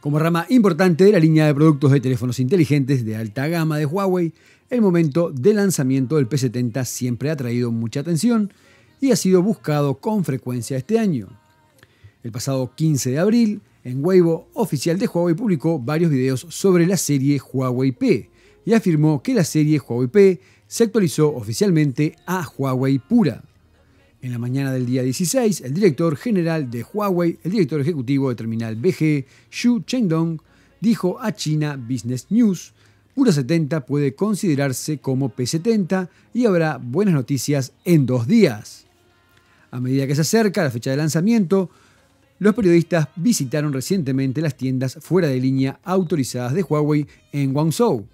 Como rama importante de la línea de productos de teléfonos inteligentes de alta gama de Huawei, el momento de lanzamiento del P70 siempre ha traído mucha atención y ha sido buscado con frecuencia este año. El pasado 15 de abril, en Weibo oficial de Huawei publicó varios videos sobre la serie Huawei P y afirmó que la serie Huawei P se actualizó oficialmente a Huawei Pura. En la mañana del día 16, el director general de Huawei, el director ejecutivo de Terminal BG, Xu Chengdong, dijo a China Business News, Pura 70 puede considerarse como P70 y habrá buenas noticias en dos días. A medida que se acerca la fecha de lanzamiento, los periodistas visitaron recientemente las tiendas fuera de línea autorizadas de Huawei en Guangzhou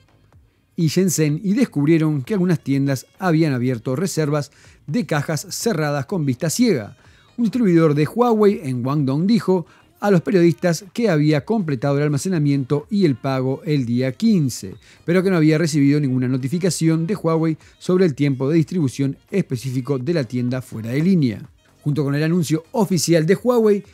y Shenzhen y descubrieron que algunas tiendas habían abierto reservas de cajas cerradas con vista ciega. Un distribuidor de Huawei en Guangdong dijo a los periodistas que había completado el almacenamiento y el pago el día 15, pero que no había recibido ninguna notificación de Huawei sobre el tiempo de distribución específico de la tienda fuera de línea. Junto con el anuncio oficial de Huawei,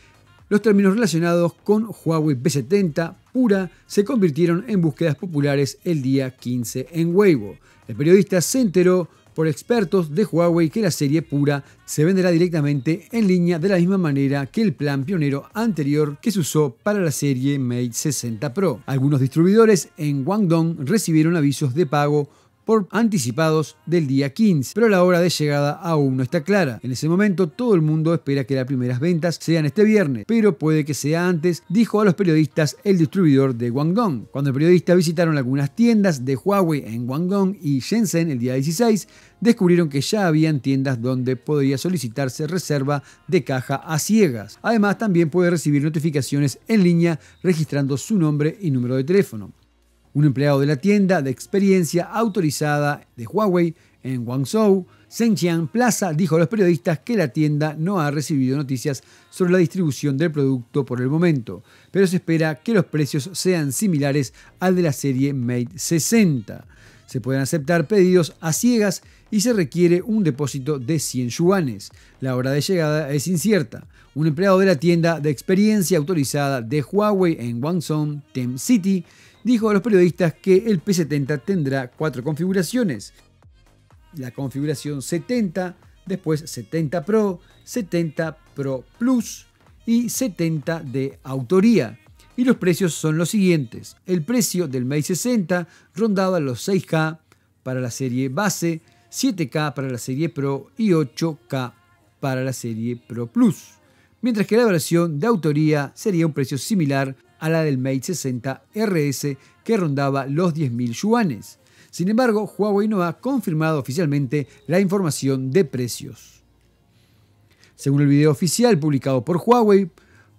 los términos relacionados con Huawei p 70 pura se convirtieron en búsquedas populares el día 15 en Weibo. El periodista se enteró por expertos de Huawei que la serie pura se venderá directamente en línea de la misma manera que el plan pionero anterior que se usó para la serie Mate 60 Pro. Algunos distribuidores en Guangdong recibieron avisos de pago por anticipados del día 15, pero la hora de llegada aún no está clara. En ese momento todo el mundo espera que las primeras ventas sean este viernes, pero puede que sea antes, dijo a los periodistas el distribuidor de Guangdong. Cuando el periodista visitaron algunas tiendas de Huawei en Guangdong y Shenzhen el día 16, descubrieron que ya habían tiendas donde podría solicitarse reserva de caja a ciegas. Además, también puede recibir notificaciones en línea registrando su nombre y número de teléfono. Un empleado de la tienda de experiencia autorizada de Huawei en Guangzhou, Zhenjiang Plaza, dijo a los periodistas que la tienda no ha recibido noticias sobre la distribución del producto por el momento, pero se espera que los precios sean similares al de la serie Mate 60. Se pueden aceptar pedidos a ciegas y se requiere un depósito de 100 yuanes. La hora de llegada es incierta. Un empleado de la tienda de experiencia autorizada de Huawei en Guangzhou, Tem City, dijo a los periodistas que el P70 tendrá cuatro configuraciones. La configuración 70, después 70 Pro, 70 Pro Plus y 70 de autoría y los precios son los siguientes. El precio del Mate 60 rondaba los 6K para la serie base, 7K para la serie Pro y 8K para la serie Pro Plus, mientras que la versión de autoría sería un precio similar a la del Mate 60 RS que rondaba los 10.000 yuanes. Sin embargo, Huawei no ha confirmado oficialmente la información de precios. Según el video oficial publicado por Huawei,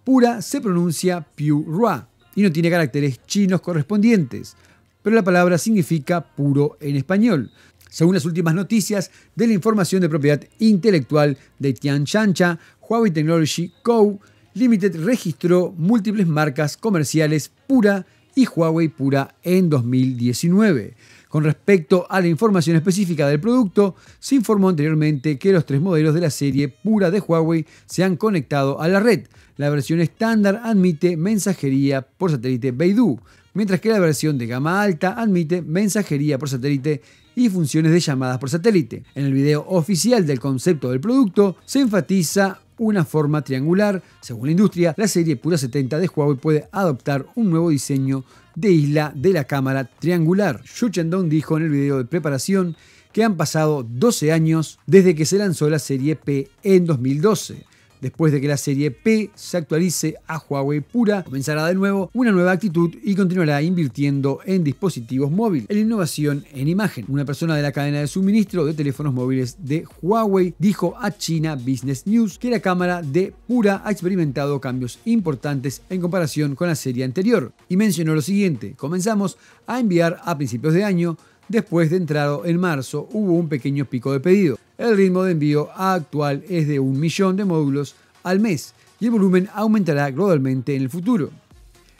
pura se pronuncia Piu Rua y no tiene caracteres chinos correspondientes, pero la palabra significa puro en español, según las últimas noticias de la información de propiedad intelectual de Tian Shancha, Huawei Technology Co. Limited registró múltiples marcas comerciales Pura y Huawei Pura en 2019. Con respecto a la información específica del producto, se informó anteriormente que los tres modelos de la serie pura de Huawei se han conectado a la red. La versión estándar admite mensajería por satélite Beidou, mientras que la versión de gama alta admite mensajería por satélite y funciones de llamadas por satélite. En el video oficial del concepto del producto se enfatiza una forma triangular. Según la industria, la serie Pura 70 de Huawei puede adoptar un nuevo diseño de isla de la cámara triangular. Xu Dong dijo en el video de preparación que han pasado 12 años desde que se lanzó la serie P en 2012. Después de que la serie P se actualice a Huawei Pura, comenzará de nuevo una nueva actitud y continuará invirtiendo en dispositivos móviles, en innovación en imagen. Una persona de la cadena de suministro de teléfonos móviles de Huawei dijo a China Business News que la cámara de Pura ha experimentado cambios importantes en comparación con la serie anterior y mencionó lo siguiente, comenzamos a enviar a principios de año Después de entrado en marzo hubo un pequeño pico de pedido, el ritmo de envío actual es de un millón de módulos al mes y el volumen aumentará gradualmente en el futuro.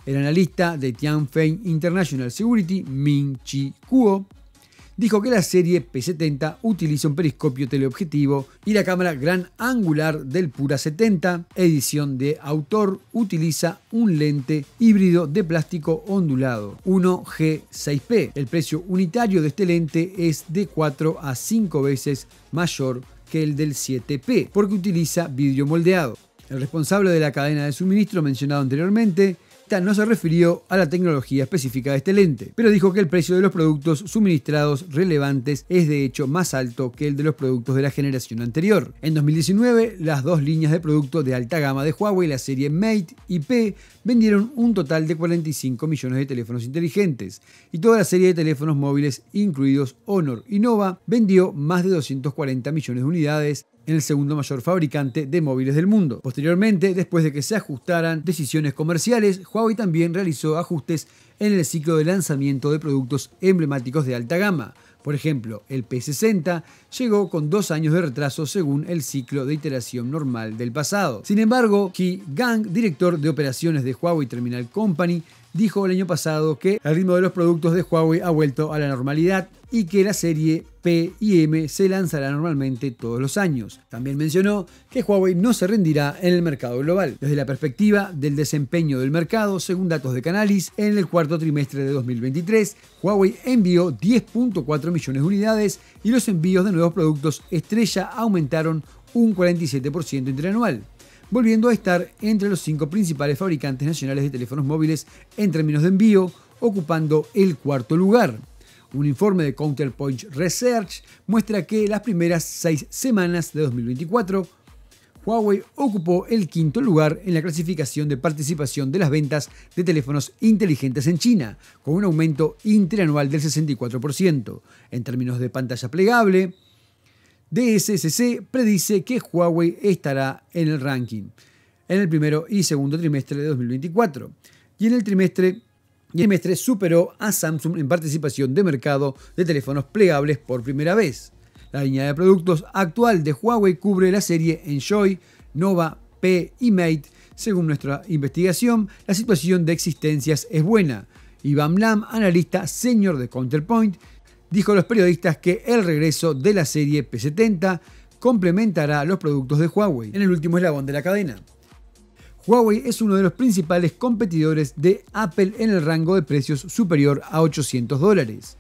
El analista de Tianfeng International Security, Ming Chi Kuo, dijo que la serie P70 utiliza un periscopio teleobjetivo y la cámara gran angular del Pura 70, edición de autor, utiliza un lente híbrido de plástico ondulado 1G6P. El precio unitario de este lente es de 4 a 5 veces mayor que el del 7P, porque utiliza vidrio moldeado. El responsable de la cadena de suministro mencionado anteriormente no se refirió a la tecnología específica de este lente, pero dijo que el precio de los productos suministrados relevantes es de hecho más alto que el de los productos de la generación anterior. En 2019, las dos líneas de productos de alta gama de Huawei, la serie Mate y P, vendieron un total de 45 millones de teléfonos inteligentes y toda la serie de teléfonos móviles, incluidos Honor y Nova, vendió más de 240 millones de unidades en el segundo mayor fabricante de móviles del mundo. Posteriormente, después de que se ajustaran decisiones comerciales, Huawei también realizó ajustes en el ciclo de lanzamiento de productos emblemáticos de alta gama. Por ejemplo, el P60 llegó con dos años de retraso según el ciclo de iteración normal del pasado. Sin embargo, Qi Gang, director de operaciones de Huawei Terminal Company, dijo el año pasado que el ritmo de los productos de Huawei ha vuelto a la normalidad y que la serie P y M se lanzará normalmente todos los años. También mencionó que Huawei no se rendirá en el mercado global, desde la perspectiva del desempeño del mercado, según datos de Canalis, en el cuarto trimestre de 2023, Huawei envió 10.4 millones de unidades y los envíos de nuevos productos estrella aumentaron un 47% interanual volviendo a estar entre los cinco principales fabricantes nacionales de teléfonos móviles en términos de envío, ocupando el cuarto lugar. Un informe de Counterpoint Research muestra que las primeras seis semanas de 2024, Huawei ocupó el quinto lugar en la clasificación de participación de las ventas de teléfonos inteligentes en China, con un aumento interanual del 64%. En términos de pantalla plegable, DSCC predice que Huawei estará en el ranking en el primero y segundo trimestre de 2024 y en el trimestre superó a Samsung en participación de mercado de teléfonos plegables por primera vez. La línea de productos actual de Huawei cubre la serie Enjoy, Nova, P y Mate. Según nuestra investigación, la situación de existencias es buena. Iván Lam, analista senior de Counterpoint, dijo a los periodistas que el regreso de la serie P70 complementará los productos de Huawei en el último eslabón de la cadena. Huawei es uno de los principales competidores de Apple en el rango de precios superior a 800 dólares.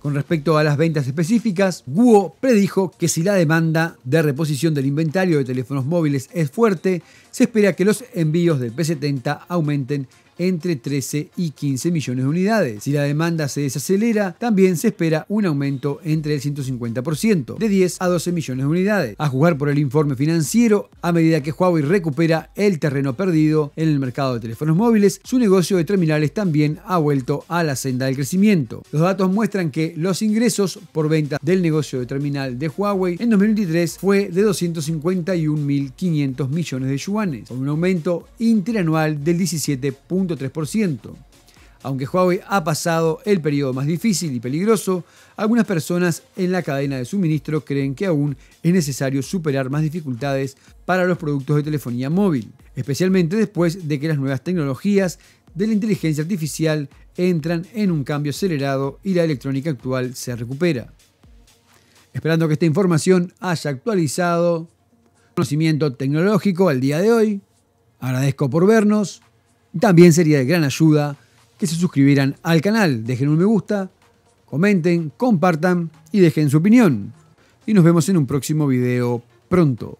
Con respecto a las ventas específicas, Guo predijo que si la demanda de reposición del inventario de teléfonos móviles es fuerte, se espera que los envíos del P70 aumenten entre 13 y 15 millones de unidades. Si la demanda se desacelera, también se espera un aumento entre el 150%, de 10 a 12 millones de unidades. A jugar por el informe financiero, a medida que Huawei recupera el terreno perdido en el mercado de teléfonos móviles, su negocio de terminales también ha vuelto a la senda del crecimiento. Los datos muestran que los ingresos por venta del negocio de terminal de Huawei en 2023 fue de 251.500 millones de yuanes, con un aumento interanual del 17. 3%. Aunque Huawei ha pasado el periodo más difícil y peligroso, algunas personas en la cadena de suministro creen que aún es necesario superar más dificultades para los productos de telefonía móvil, especialmente después de que las nuevas tecnologías de la inteligencia artificial entran en un cambio acelerado y la electrónica actual se recupera. Esperando que esta información haya actualizado conocimiento tecnológico al día de hoy. Agradezco por vernos también sería de gran ayuda que se suscribieran al canal, dejen un me gusta, comenten, compartan y dejen su opinión. Y nos vemos en un próximo video pronto.